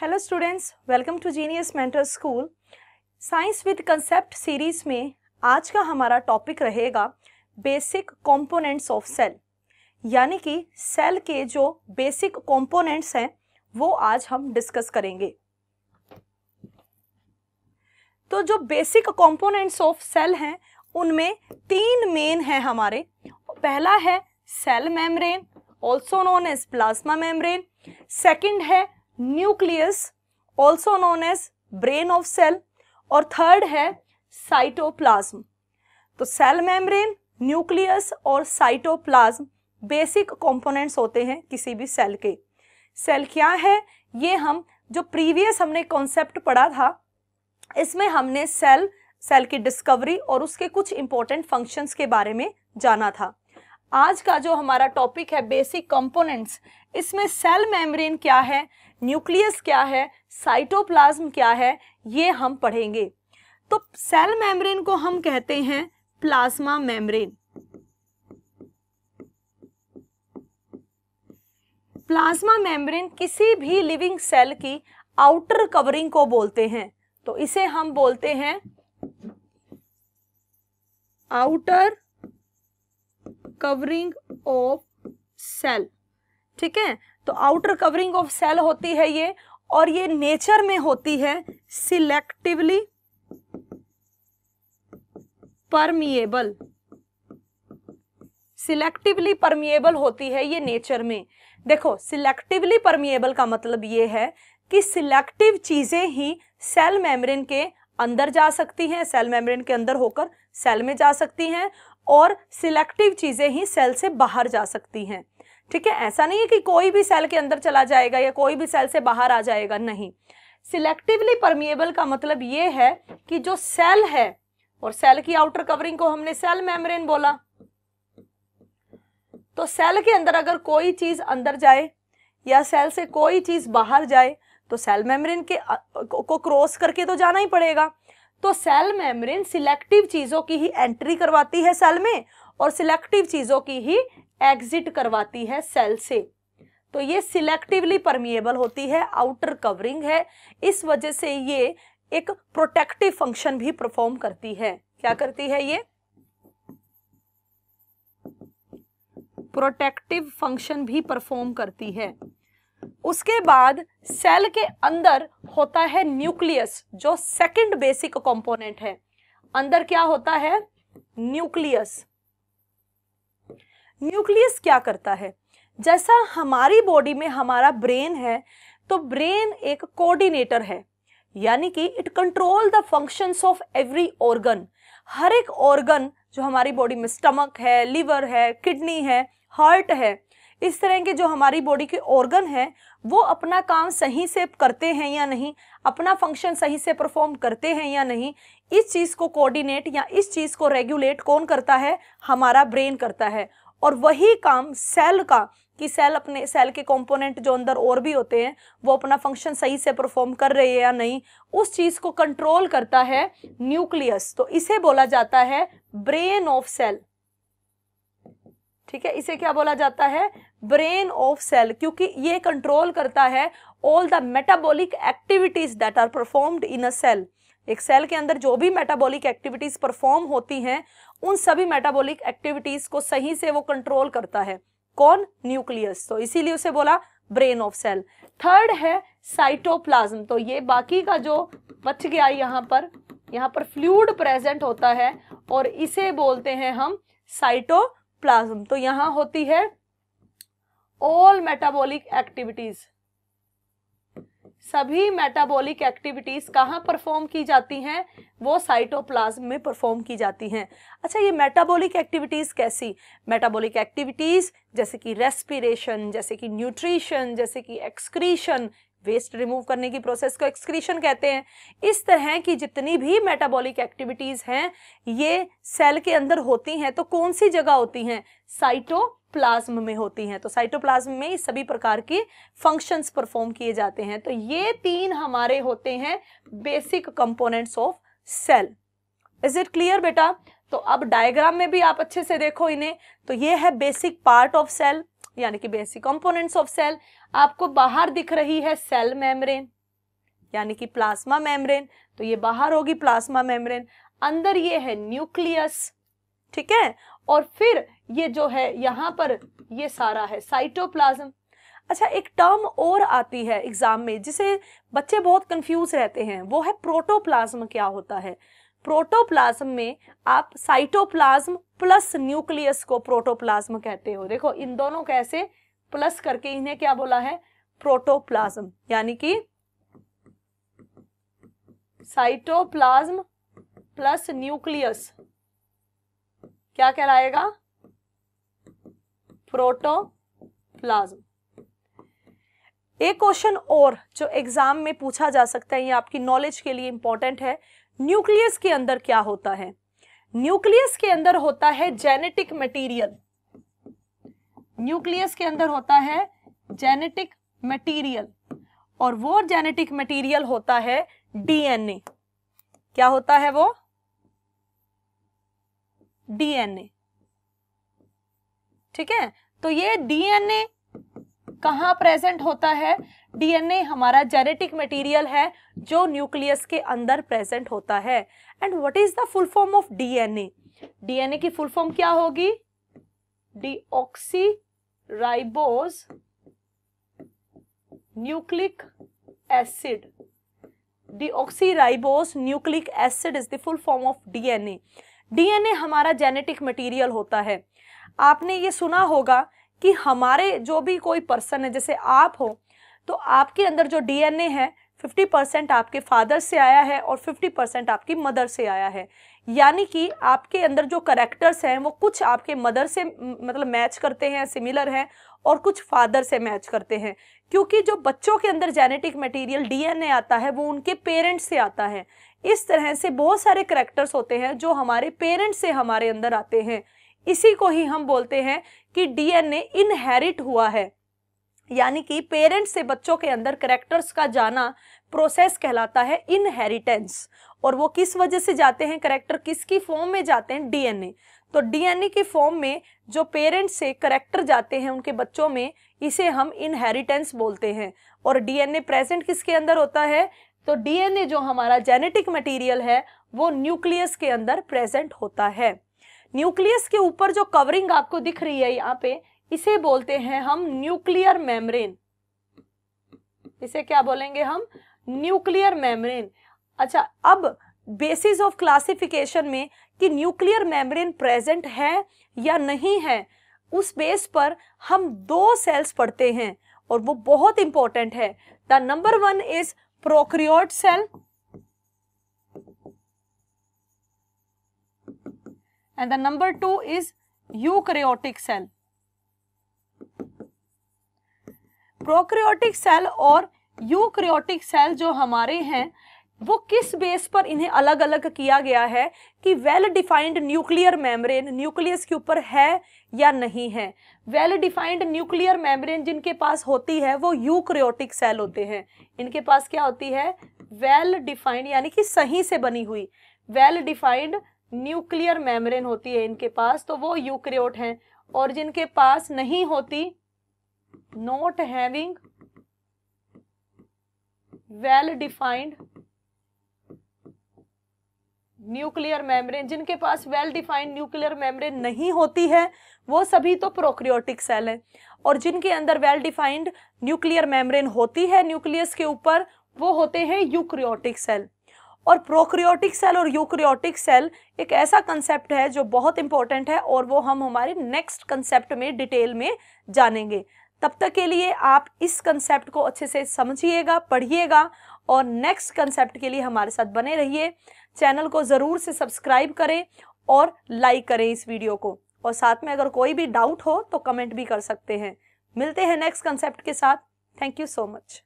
Hello students welcome to genius mentor school science with concept series में आज का हमारा टॉपिक रहेगा बेसिक कंपोनेंट्स ऑफ सेल यानी कि सेल के जो बेसिक कंपोनेंट्स हैं वो आज हम डिस्कस करेंगे तो जो बेसिक कंपोनेंट्स ऑफ सेल हैं उनमें तीन मेन हैं हमारे पहला है cell membrane also known as plasma membrane second है nucleus also known as brain of cell और थर्ड है साइटोप्लाज्म तो सेल मेम्ब्रेन न्यूक्लियस और साइटोप्लाज्म बेसिक कंपोनेंट्स होते हैं किसी भी सेल के सेल क्या है ये हम जो प्रीवियस हमने कॉन्सेप्ट पढ़ा था इसमें हमने सेल सेल की डिस्कवरी और उसके कुछ इंपॉर्टेंट फंक्शंस के बारे में जाना था आज का जो हमारा टॉपिक है बेसिक कंपोनेंट्स इसमें सेल मेम्ब्रेन क्या है न्यूक्लियस क्या है साइटोप्लाज्म क्या है ये हम पढ़ेंगे तो सेल मेम्ब्रेन को हम कहते हैं प्लाज्मा मेम्ब्रेन प्लाज्मा मेम्ब्रेन किसी भी लिविंग सेल की आउटर कवरिंग को बोलते हैं तो इसे हम बोलते हैं आउटर कवरिंग ऑफ सेल ठीक है तो आउटर कवरिंग ऑफ सेल होती है ये और ये नेचर में होती है सिलेक्टिवली परमिएबल सिलेक्टिवली परमिएबल होती है ये नेचर में देखो सिलेक्टिवली परमिएबल का मतलब ये है कि सिलेक्टिव चीजें ही सेल मेम्ब्रेन के अंदर जा सकती हैं सेल मेम्ब्रेन के अंदर होकर सेल में जा सकती हैं और सिलेक्टिव चीजें ही सेल से बाहर जा सकती हैं ठीक है ऐसा नहीं है कि कोई भी सेल के अंदर चला जाएगा या कोई भी सेल से बाहर आ जाएगा नहीं सिलेक्टिवली परमिएबल का मतलब ये है कि जो सेल है और सेल की आउटर कवरिंग को हमने सेल मेम्ब्रेन बोला तो सेल के अंदर अगर कोई चीज अंदर जाए या सेल से कोई चीज बाहर जाए तो सेल मेम्ब्रेन के को क्रॉस करके तो जाना ही पड़ेगा तो सेल मेम्ब्रेन सिलेक्टिव चीजों की ही एंट्री करवाती है सेल में और सिलेक्टिव चीजों की ही एग्जिट करवाती है सेल से तो ये सिलेक्टिवली परमिएबल होती है आउटर कवरिंग है इस वजह से ये एक प्रोटेक्टिव फंक्शन भी परफॉर्म करती है क्या करती है ये प्रोटेक्टिव फंक्शन भी परफॉर्म करती है उसके बाद सेल के अंदर होता है न्यूक्लियस जो सेकंड बेसिक कंपोनेंट है अंदर क्या होता है न्यूक्लियस न्यूक्लियस क्या करता है जैसा हमारी बॉडी में हमारा ब्रेन है तो ब्रेन एक कोऑर्डिनेटर है यानी कि it control the functions of every organ हर एक ऑर्गन जो हमारी बॉडी में स्टमक है लिवर है किडनी है हार्ट है इस तरह के जो हमारी बॉडी के ऑर्गन हैं वो अपना काम सही से करते हैं या नहीं अपना फंक्शन सही से परफॉर्म करते हैं या नहीं इस चीज़ को कोऑर्डिनेट या इस चीज़ को रेगुलेट कौन करता है हमारा ब्रेन करता है और वही काम सेल का कि सेल अपने सेल के कंपोनेंट जो अंदर और भी होते हैं वो अपना फंक्शन सही से परफॉर्म कर रहे हैं या नहीं उस चीज़ को कंट्रोल करता है न्यूक्लियस तो इसे बोला जाता है ब्रेन ऑफ सेल ठीक है इसे क्या बोला जाता है ब्रेन ऑफ सेल क्योंकि ये कंट्रोल करता है all the metabolic activities that are performed in a cell एक सेल के अंदर जो भी मेटाबॉलिक एक्टिविटीज़ परफॉर्म होती हैं उन सभी मेटाबॉलिक एक्टिविटीज़ को सही से वो कंट्रोल करता है कौन न्यूक्लियस तो इसीलिए उसे बोला ब्रेन ऑफ सेल थर्ड है साइटोप्लाज्म तो ये बाकी का जो बच गया यहाँ पर यहाँ पर फ्लूड प्रेजेंट होता है और इसे बोलते हैं हम साइटोप्लाज्म तो यहाँ होती है ऑल मेटाबॉलिक एक्टिविटीज़ सभी मेटाबॉलिक एक्टिविटीज़ कहाँ परफॉर्म की जाती हैं वो साइटोप्लाज्म में परफॉर्म की जाती हैं अच्छा ये मेटाबॉलिक एक्टिविटीज़ कैसी मेटाबॉलिक एक्टिविटीज़ जैसे कि रेस्पिरेशन जैसे कि न्यूट्रिशन जैसे कि एक्सक्रीशन वेस्ट रिमूव करने की प्रोसेस को एक्सक्रीशन कहते हैं इस तरह की जितनी भी मेटाबॉलिक एक्टिविटीज हैं ये सेल के अंदर होती हैं तो कौन सी जगह होती हैं साइटोप्लाज्म में होती हैं तो साइटोप्लाज्म में सभी प्रकार की फंक्शंस परफॉर्म किए जाते हैं तो ये तीन हमारे होते हैं basic components of cell is it clear बेटा तो अब डायग्राम में भी आप अच्छे से देखो इन्हें तो ये है बेसिक पार्ट ऑफ सेल यानी कि बेसिक कंपोनेंट्स ऑफ सेल आपको बाहर दिख रही है सेल मेम्ब्रेन यानी कि प्लाज्मा मेम्ब्रेन तो ये बाहर होगी प्लाज्मा मेम्ब्रेन अंदर ये है न्यूक्लियस ठीक है और फिर ये जो है यहाँ पर ये सारा है साइटोप्लाज्म अच्छा एक टर्म और आती है एग्जाम में जिसे बच्चे बहुत कंफ्यूज रहते हैं वो है प्रोटोप्लाज्म क्या होता है प्रोटोप्लाज्म में आप साइटोप्लाज्म प्लस न्यूक्लियस को प्रोटोप्लाज्म कहते हो देखो इन दोनों कैसे प्लस करके इन्हें क्या बोला है प्रोटोप्लाज्म यानी कि साइटोप्लाज्म प्लस न्यूक्लियस क्या कहलाएगा प्रोटोप्लाज्म एक क्वेश्चन और जो एग्जाम में पूछा जा सकता है ये आपकी नॉलेज के लिए इंपॉर्टेंट है न्यूक्लियस के अंदर क्या होता है न्यूक्लियस के अंदर होता है जेनेटिक मटेरियल न्यूक्लियस के अंदर होता है जेनेटिक मटेरियल और वो जेनेटिक मटेरियल होता है डीएनए क्या होता है वो डीएनए ठीक है तो ये डीएनए कहाँ प्रेजेंट होता है डीएनए हमारा जेनेटिक मटेरियल है जो न्यूक्लियस के अंदर प्रेजेंट होता है and what is the full form of DNA DNA की फुल फॉर्म क्या होगी deoxyribose nucleic acid deoxyribose nucleic acid is the full form of DNA DNA हमारा जेनेटिक मटेरियल होता है आपने ये सुना होगा कि हमारे जो भी कोई पर्सन है जैसे आप हो तो आपके अंदर जो डीएनए है 50 परसेंट आपके फादर से आया है और 50 परसेंट आपकी मदर से आया है यानी कि आपके अंदर जो करेक्टर्स हैं वो कुछ आपके मदर से मतलब मैच करते हैं सिमिलर हैं और कुछ फादर से मैच करते हैं क्योंकि जो बच्चों के अंदर जेनेटिक मटेरियल डीएनए आता है वो उनके पेरेंट्स से आता है इस तरह से बहुत सारे करेक्टर्स होते हैं जो हमारे पेरेंट्स से हमारे अंदर आते हैं इसी को ही हम बोलते हैं कि डीएनए इनहेरिट हुआ है यानी कि पेरेंट्स से बच्चों के अंदर करेक्टर्स का जाना प्रोसेस कहलाता है इनहेरिटेंस और वो किस वजह से जाते हैं करेक्टर किसकी फॉर्म में जाते हैं डीएनए तो डीएनए की फॉर्म में जो पेरेंट्स से करेक्टर जाते हैं उनके बच्चों में इसे हम इनहेरिटेंस बोलते हैं और डीएनए प्रेजेंट किसके अंदर होता है तो डीएनए जो हमारा जेनेटिक मटेरियल है वो न्यूक्लियस के अंदर प्रेजेंट होता है न्यूक्लियस के ऊपर जो कवरिंग आपको दिख रही है यहाँ पे इसे बोलते हैं हम न्यूक्लियर मेम्ब्रेन इसे क्या बोलेंगे हम न्यूक्लियर मेम्ब्रेन अच्छा अब बेसिस ऑफ क्लासिफिकेशन में कि न्यूक्लियर मेम्ब्रेन प्रेजेंट है या नहीं है उस बेस पर हम दो सेल्स पढ़ते हैं और वो बहुत इंपॉर्टेंट है the number one is prokaryote cell and the number 2 is eukaryotic cell. Prokaryotic cell और यूक्रियोटिक सेल जो हमारे हैं वो किस बेस पर इन्हें अलग अलग किया गया है कि well defined nuclear membrane nucleus के ऊपर है या नहीं है वेल डिफाइंड न्यूक्लियर मेम्ब्रेन जिनके पास होती है वो यूक्रियोटिक सेल होते हैं इनके पास क्या होती है वेल डिफाइंड यानी कि सही से बनी हुई वेल डिफाइंड न्यूक्लियर मेम्ब्रेन होती है इनके पास तो वो यूक्रियोट हैं और जिनके पास नहीं होती not having well defined nuclear membrane जिनके पास वेल डिफाइंड न्यूक्लियर मेम्ब्रेन नहीं होती है वो सभी तो प्रोक्रियोटिक सेल है और जिनके अंदर वेल डिफाइंड न्यूक्लियर मेम्ब्रेन होती है न्यूक्लियस के ऊपर वो होते हैं यूक्रियोटिक सेल और प्रोक्रियोटिक सेल और यूक्रियोटिक सेल एक ऐसा कंसेप्ट है जो बहुत इंपॉर्टेंट है और वो हम हमारे नेक्स्ट कंसेप्ट में डिटेल में जानेंगे तब तक के लिए आप इस कंसेप्ट को अच्छे से समझिएगा पढ़िएगा और नेक्स्ट कंसेप्ट के लिए हमारे साथ बने रहिए चैनल को ज़रूर से सब्सक्राइब करें और लाइक करें इस वीडियो को और साथ में अगर कोई भी डाउट हो तो कमेंट भी कर सकते हैं मिलते हैं नेक्स्ट कंसेप्ट के साथ थैंक यू सो मच